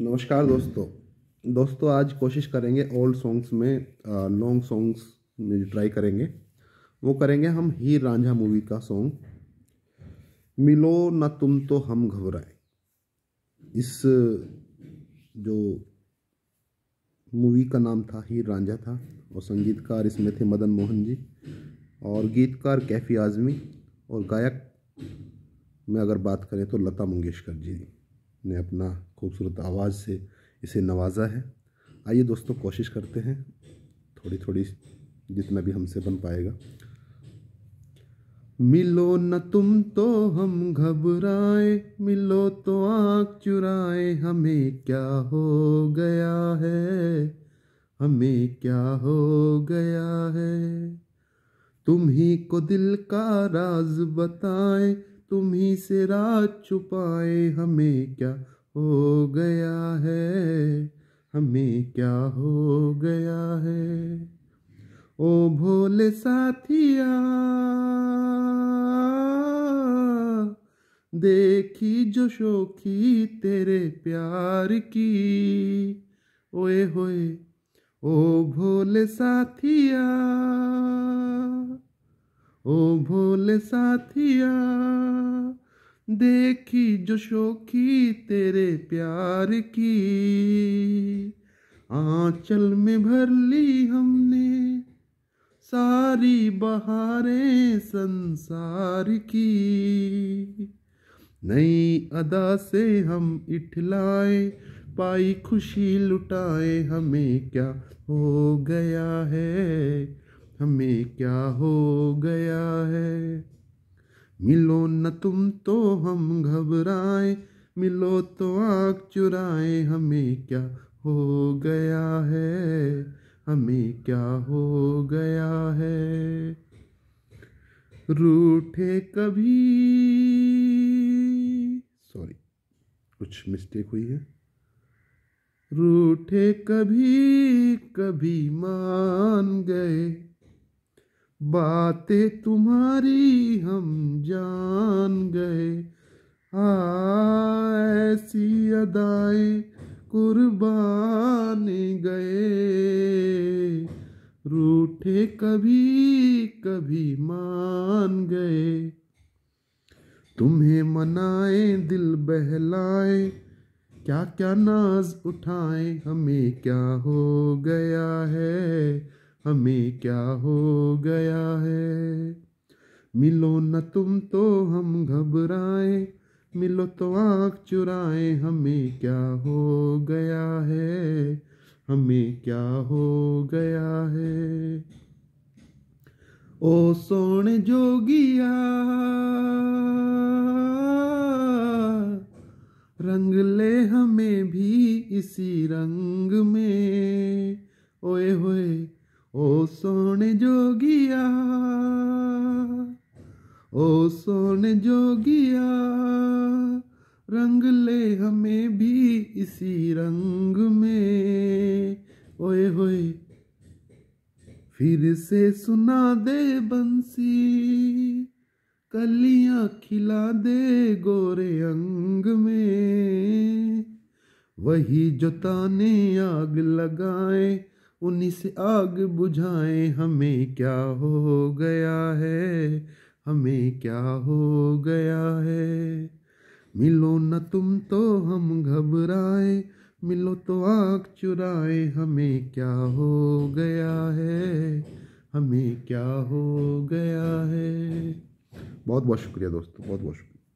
नमस्कार दोस्तों दोस्तों आज कोशिश करेंगे ओल्ड सॉन्ग्स में लॉन्ग सॉन्ग्स में ट्राई करेंगे वो करेंगे हम हीर रांझा मूवी का सॉन्ग मिलो ना तुम तो हम घबराए इस जो मूवी का नाम था हीर रांझा था और संगीतकार इसमें थे मदन मोहन जी और गीतकार कैफ़ी आज़मी और गायक में अगर बात करें तो लता मंगेशकर जी ने अपना खूबसूरत आवाज़ से इसे नवाजा है आइए दोस्तों कोशिश करते हैं थोड़ी थोड़ी जितना भी हमसे बन पाएगा मिलो न तुम तो हम घबराए मिलो तो आँख चुराए हमें क्या हो गया है हमें क्या हो गया है तुम ही को दिल का राज बताए तुम्ही से रात छुपाए हमें क्या हो गया है हमें क्या हो गया है ओ भोले साथिया देखी जो शोखी तेरे प्यार की ओए होए ओ भोले साथिया ओ भोले साथिया देखी जो शोखी तेरे प्यार की आंचल में भर ली हमने सारी बहारें संसार की नई अदा से हम इठलाए पाई खुशी लुटाए हमें क्या हो गया है हमें क्या हो गया है मिलो न तुम तो हम घबराए मिलो तो आँख चुराए हमें क्या हो गया है हमें क्या हो गया है रूठे कभी सॉरी कुछ मिस्टेक हुई है रूठे कभी कभी मान गए बातें तुम्हारी हम जान गए आ ऐसी अदाए कुर्बान गए रूठे कभी कभी मान गए तुम्हें मनाए दिल बहलाए क्या क्या नाज उठाए हमें क्या हो गया है हमें क्या हो गया है मिलो न तुम तो हम घबराए मिलो तो आँख चुराए हमें क्या हो गया है हमें क्या हो गया है ओ सोने जोगिया रंग ले हमें भी इसी रंग में ओए होए ओ सोने जोगिया ओ सोने जोगिया रंग ले हमें भी इसी रंग में ओए होए फिर से सुना दे बंसी कलियां खिला दे गोरे अंग में वही जो ताने आग लगाए उन्हीं से आग बुझाए हमें क्या हो गया है हमें क्या हो गया है मिलो न तुम तो हम घबराए मिलो तो आँख चुराए हमें क्या हो गया है हमें क्या हो गया है बहुत बहुत शुक्रिया दोस्तों बहुत बहुत शुक्रिया